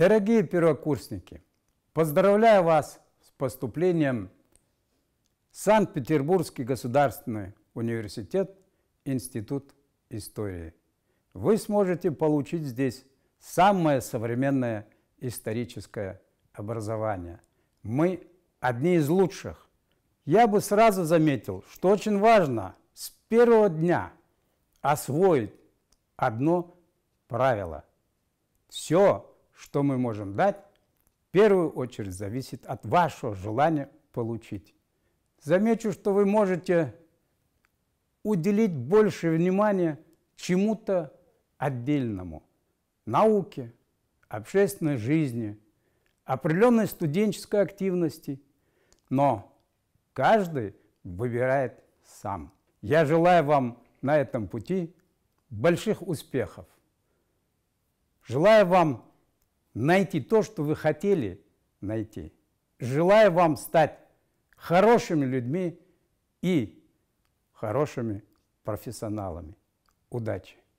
Дорогие первокурсники, поздравляю вас с поступлением в Санкт-Петербургский государственный университет Институт истории. Вы сможете получить здесь самое современное историческое образование. Мы одни из лучших. Я бы сразу заметил, что очень важно с первого дня освоить одно правило. Все что мы можем дать, в первую очередь зависит от вашего желания получить. Замечу, что вы можете уделить больше внимания чему-то отдельному – науке, общественной жизни, определенной студенческой активности. Но каждый выбирает сам. Я желаю вам на этом пути больших успехов. Желаю вам найти то, что вы хотели найти. Желаю вам стать хорошими людьми и хорошими профессионалами. Удачи!